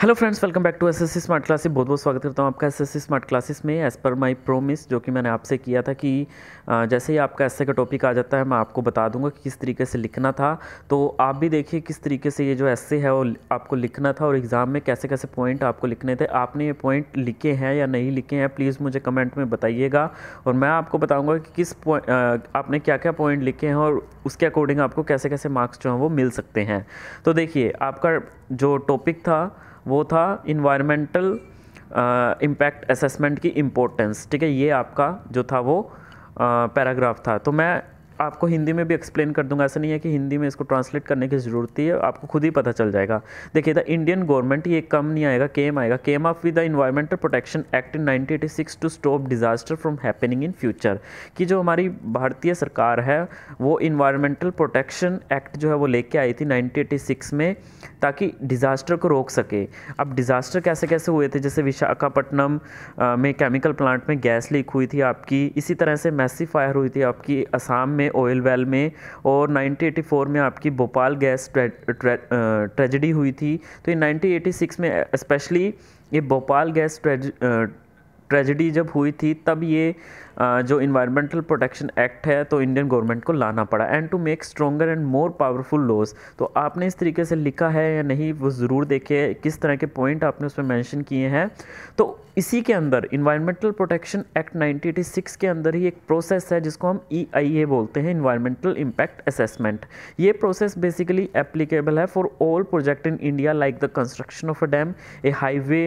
hello friends welcome back to SSC smart classes बहुत बहुत स्वागत करता हूँ आपका एसएससी स्मार्ट क्लासेस में एज़ पर माय प्रोमिस जो कि मैंने आपसे किया था कि जैसे ही आपका ऐसे का टॉपिक आ जाता है मैं आपको बता दूंगा कि किस तरीके से लिखना था तो आप भी देखिए किस तरीके से ये जो ऐसे है वो आपको लिखना था और एग्ज़ाम में कैसे कैसे पॉइंट आपको लिखने थे आपने ये पॉइंट लिखे हैं या नहीं लिखे हैं प्लीज़ मुझे कमेंट में बताइएगा और मैं आपको बताऊँगा कि किस आपने क्या क्या पॉइंट लिखे हैं और उसके अकॉर्डिंग आपको कैसे कैसे मार्क्स जो हैं वो मिल सकते हैं तो देखिए आपका जो टॉपिक था वो था इन्वायरमेंटल इम्पैक्ट असेसमेंट की इम्पोर्टेंस ठीक है ये आपका जो था वो पैराग्राफ था तो मैं आपको हिंदी में भी एक्सप्लेन कर दूंगा ऐसा नहीं है कि हिंदी में इसको ट्रांसलेट करने की ज़रूरत है आपको खुद ही पता चल जाएगा देखिए द इंडियन गवर्नमेंट ये कम नहीं आएगा केम आएगा came of with the environmental protection act in nineteen to stop disaster from happening in future कि जो हमारी भारतीय सरकार है वो इन्वायरमेंटल प्रोटेक्शन एक्ट जो है वो लेके आई थी नाइनटीन में ताकि डिज़ास्टर को रोक सके अब डिज़ास्टर कैसे कैसे हुए थे जैसे विशाखापट्टनम में केमिकल प्लांट में गैस लीक हुई थी आपकी इसी तरह से मैसी फायर हुई थी आपकी असम में में ऑयल वेल में और 1984 में आपकी भोपाल गैस ट्रेजिडी हुई थी तो ये 1986 में स्पेशली ये भोपाल गैस ट्रेज ट्रेजिडी जब हुई थी तब ये जो इन्वायरमेंटल प्रोटेक्शन एक्ट है तो इंडियन गवर्नमेंट को लाना पड़ा and to make stronger and more powerful laws तो आपने इस तरीके से लिखा है या नहीं वो ज़रूर देखिए किस तरह के पॉइंट आपने उसमें मेंशन किए हैं तो इसी के अंदर इन्वायरमेंटल प्रोटेक्शन एक्ट 1986 के अंदर ही एक प्रोसेस है जिसको हम ई e बोलते हैं इन्वायरमेंटल इम्पैक्ट असेसमेंट ये प्रोसेस बेसिकली एप्लीकेबल है for all project in India like the construction of a dam a highway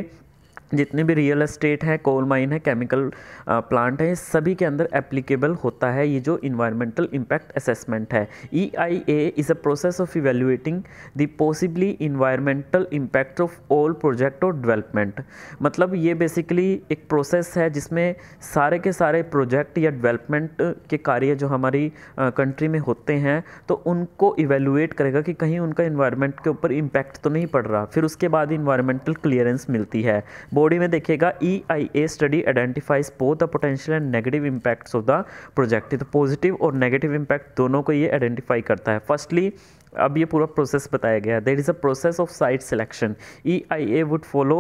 जितने भी रियल एस्टेट है कोल माइन है केमिकल प्लांट है सभी के अंदर एप्लीकेबल होता है ये जो इन्वायरमेंटल इम्पैक्ट असेसमेंट है E I A is a process of evaluating the possibly environmental impact of all project और डेवलपमेंट मतलब ये बेसिकली एक प्रोसेस है जिसमें सारे के सारे प्रोजेक्ट या डेवलपमेंट के कार्य जो हमारी कंट्री में होते हैं तो उनको इवेलुएट करेगा कि कहीं उनका इन्वायरमेंट के ऊपर इम्पैक्ट तो नहीं पड़ रहा फिर उसके बाद इन्वायरमेंटल क्लियरेंस मिलती है बॉडी में देखिएगा E I A study identifies both the potential and negative impacts of the project तो पॉजिटिव और नेगेटिव इम्पैक्ट दोनों को ये आइडेंटिफाई करता है फर्स्टली अब ये पूरा प्रोसेस बताया गया है there is a process of site selection E I A would follow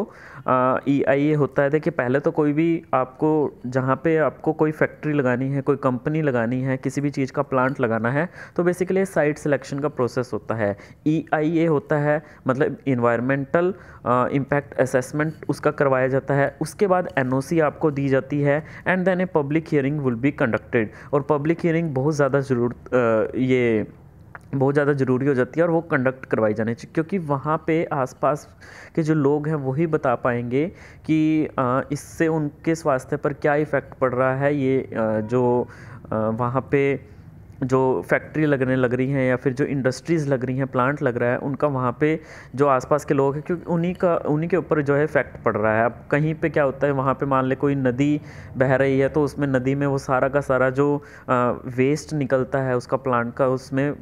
E I A होता है देखिए पहले तो कोई भी आपको जहाँ पे आपको कोई फैक्ट्री लगानी है कोई कंपनी लगानी है किसी भी चीज़ का प्लांट लगाना है तो बेसिकली साइट सिलेक्शन का प्रोसेस होता है ई आई ए होता है मतलब इन्वायरमेंटल इम्पैक्ट असेसमेंट उसका करवाया जाता है उसके बाद एन ओ सी आपको दी जाती है and then a public hearing will be conducted और पब्लिक हियरिंग बहुत ज़्यादा ज़रूर uh, ये बहुत ज़्यादा ज़रूरी हो जाती है और वो कंडक्ट करवाई जानी चाहिए क्योंकि वहाँ पे आसपास के जो लोग हैं वही बता पाएंगे कि इससे उनके स्वास्थ्य पर क्या इफ़ेक्ट पड़ रहा है ये जो वहाँ पे जो फैक्ट्री लगने लग रही हैं या फिर जो इंडस्ट्रीज़ लग रही हैं प्लांट लग रहा है उनका वहाँ पे जो आसपास के लोग हैं क्योंकि उन्हीं का उन्हीं के ऊपर जो है इफेक्ट पड़ रहा है अब कहीं पे क्या होता है वहाँ पे मान ले कोई नदी बह रही है तो उसमें नदी में वो सारा का सारा जो वेस्ट निकलता है उसका प्लांट का उसमें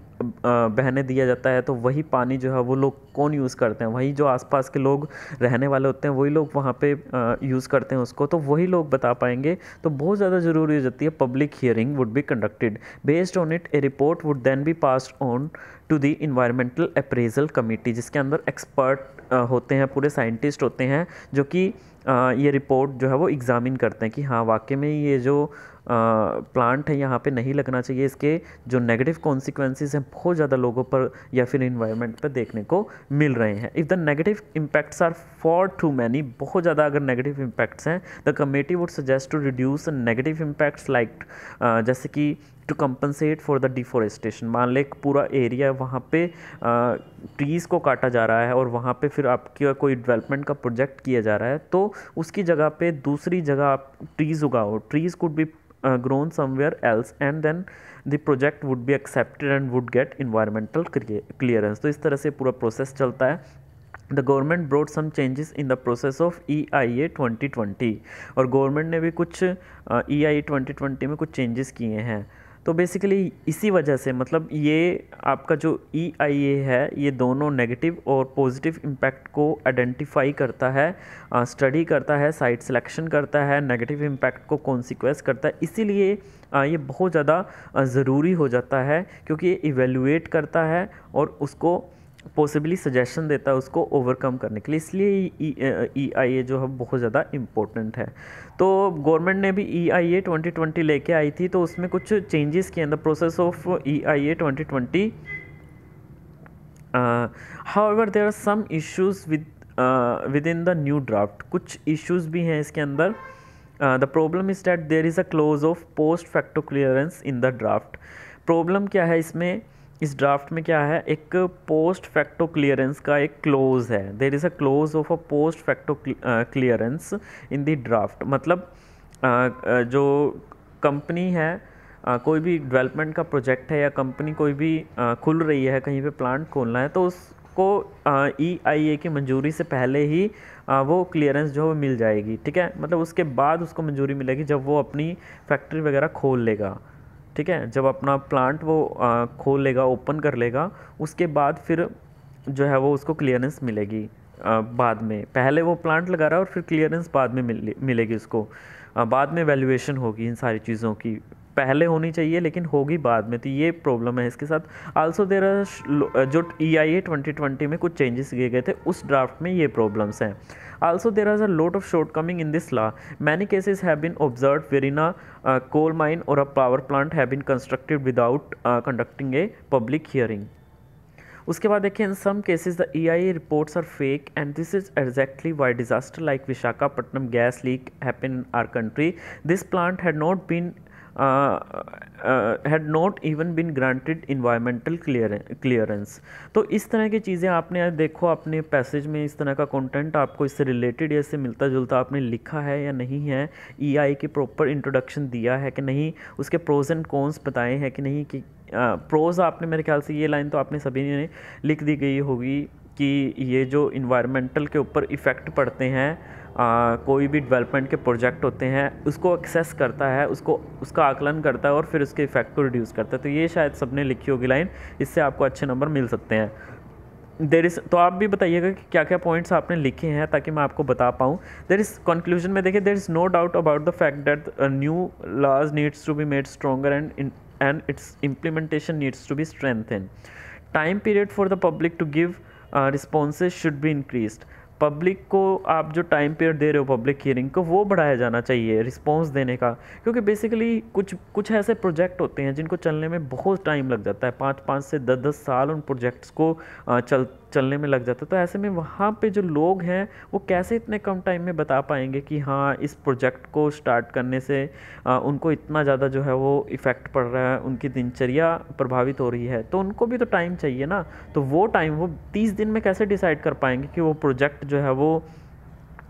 बहने दिया जाता है तो वही पानी जो है वो लोग कौन यूज़ करते हैं वही जो आसपास के लोग रहने वाले होते हैं वही लोग वहाँ पर यूज़ करते हैं उसको तो वही लोग बता पाएंगे तो बहुत ज़्यादा ज़रूरी हो जाती है public hearing would be conducted based on on it a report would then be pass on to the environmental appraisal committee जिसके अंदर एक्सपर्ट होते हैं पूरे साइंटिस्ट होते हैं जो कि ये रिपोर्ट जो है वो एग्ज़ामिन करते हैं कि हाँ वाकई में ये जो प्लांट है यहाँ पे नहीं लगना चाहिए इसके जो नेगेटिव कॉन्सिक्वेंसेज हैं बहुत ज़्यादा लोगों पर या फिर इन्वायरमेंट पर देखने को मिल रहे हैं if the negative impacts are far too many बहुत ज़्यादा अगर नेगेटिव इम्पैक्ट्स हैं the committee would suggest to reduce negative impacts like जैसे कि to compensate for the deforestation मान लें पूरा एरिया वहाँ पे ट्रीज़ को काटा जा रहा है और वहाँ पे फिर आपकी कोई डेवलपमेंट का प्रोजेक्ट किया जा रहा है तो उसकी जगह पे दूसरी जगह आप ट्रीज़ उगाओ trees could be grown somewhere else and then the project would be accepted and would get environmental clearance तो इस तरह से पूरा प्रोसेस चलता है the government brought some changes in the process of E I A twenty twenty और government ने भी कुछ ई आई ए ट्वेंटी ट्वेंटी में कुछ चेंजेस किए हैं तो बेसिकली इसी वजह से मतलब ये आपका जो ई आई ए है ये दोनों नेगेटिव और पॉजिटिव इम्पैक्ट को आइडेंटिफाई करता है स्टडी करता है साइट सिलेक्शन करता है नेगेटिव इम्पैक्ट को कॉन्सिक्वेंस करता है इसीलिए ये बहुत ज़्यादा ज़रूरी हो जाता है क्योंकि ये इवेलुएट करता है और उसको पॉसिबली सजेशन देता है उसको ओवरकम करने के लिए इसलिए ई आई ए जो है बहुत ज़्यादा इम्पोर्टेंट है तो गवर्नमेंट ने भी ई आई ए ट्वेंटी ट्वेंटी लेके आई थी तो उसमें कुछ चेंजेस किए हैं the process of E I A twenty twenty however there are some issues with within the new draft कुछ इशूज़ भी हैं इसके अंदर the problem is that there is a clause of post facto clearance in the draft problem क्या है इसमें इस draft में क्या है एक पोस्ट फैक्टो क्लियरेंस का एक क्लोज़ है देर इज़ अ क्लोज मतलब, of a post facto clearance in the draft मतलब जो कंपनी है कोई भी डेवलपमेंट का प्रोजेक्ट है या कंपनी कोई भी खुल रही है कहीं पे प्लांट खोलना है तो उसको ई आई ए की मंजूरी से पहले ही वो क्लियरेंस जो है मिल जाएगी ठीक है मतलब उसके बाद उसको मंजूरी मिलेगी जब वो अपनी फैक्ट्री वगैरह खोल लेगा ठीक है जब अपना प्लांट वो खोल लेगा ओपन कर लेगा उसके बाद फिर जो है वो उसको क्लियरेंस मिलेगी बाद में पहले वो प्लांट लगा रहा है और फिर क्लियरेंस बाद में मिलेगी उसको बाद में वैल्यूएशन होगी इन सारी चीज़ों की पहले होनी चाहिए लेकिन होगी बाद में तो ये प्रॉब्लम है इसके साथ आल्सो देर आर जो ई आई ए ट्वेंटी ट्वेंटी में कुछ चेंजेस किए गए थे उस ड्राफ्ट में ये प्रॉब्लम्स हैं also there are a lot of shortcoming in this law many cases have been observe wherein a coal mine और a power plant have been constructed without conducting a public hearing उसके बाद देखिए in some cases the E A reports are fake and this is exactly why disaster like Visakhapatnam gas leak happen in our country this plant had not been had not even bin granted environmental clearance तो इस तरह की चीज़ें आपने देखो अपने passage में इस तरह का कंटेंट आपको इससे रिलेटेड या इससे मिलता जुलता आपने लिखा है या नहीं है ईआई e की प्रॉपर इंट्रोडक्शन दिया है कि नहीं उसके प्रोज एंड कॉन्स बताए हैं कि नहीं कि प्रोज uh, आपने मेरे ख्याल से ये लाइन तो आपने सभी ने लिख दी गई होगी कि ये जो इन्वायरमेंटल के ऊपर इफ़ेक्ट पड़ते हैं आ, कोई भी डेवलपमेंट के प्रोजेक्ट होते हैं उसको एक्सेस करता है उसको उसका आकलन करता है और फिर उसके इफेक्ट को रिड्यूस करता है तो ये शायद सबने लिखी होगी लाइन इससे आपको अच्छे नंबर मिल सकते हैं देर इज़ तो आप भी बताइएगा कि क्या क्या पॉइंट्स आपने लिखे हैं ताकि मैं आपको बता पाऊँ देर इज़ कंक्लूजन में देखिए there is no doubt about the fact that new laws needs to be made stronger and and its implementation needs to be strengthen time period for the public to give responses should be increase public को आप जो time period दे रहे हो public hearing को वो बढ़ाया जाना चाहिए रिस्पॉन्स देने का क्योंकि बेसिकली कुछ कुछ ऐसे प्रोजेक्ट होते हैं जिनको चलने में बहुत टाइम लग जाता है पाँच पाँच से दस दस साल उन प्रोजेक्ट्स को चल चलने में लग जाता तो ऐसे में वहाँ पे जो लोग हैं वो कैसे इतने कम टाइम में बता पाएंगे कि हाँ इस प्रोजेक्ट को स्टार्ट करने से आ, उनको इतना ज़्यादा जो है वो इफ़ेक्ट पड़ रहा है उनकी दिनचर्या प्रभावित हो रही है तो उनको भी तो टाइम चाहिए ना तो वो टाइम वो तीस दिन में कैसे डिसाइड कर पाएंगे कि वो प्रोजेक्ट जो है वो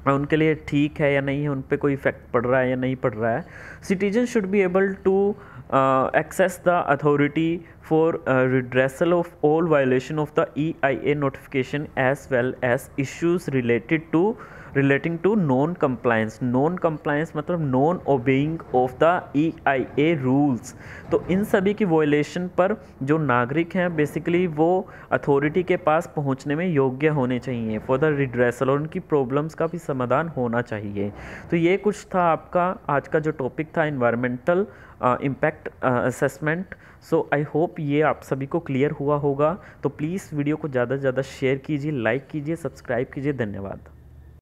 उनके लिए ठीक है या नहीं है उन पर कोई इफ़ेक्ट पड़ रहा है या नहीं पड़ रहा है citizen should be able to uh, access the authority for uh, redressal of all violation of the EIA notification as well as issues related to relating to non compliance non compliance मतलब non obeying of the E I A rules तो इन सभी की वोलेशन पर जो नागरिक हैं basically वो अथॉरिटी के पास पहुंचने में योग्य होने चाहिए फॉर द रिड्रेसल और उनकी प्रॉब्लम्स का भी समाधान होना चाहिए तो ये कुछ था आपका आज का जो टॉपिक था environmental impact assessment so I hope ये आप सभी को क्लियर हुआ होगा तो प्लीज़ वीडियो को ज़्यादा से ज़्यादा शेयर कीजिए लाइक कीजिए सब्सक्राइब कीजिए धन्यवाद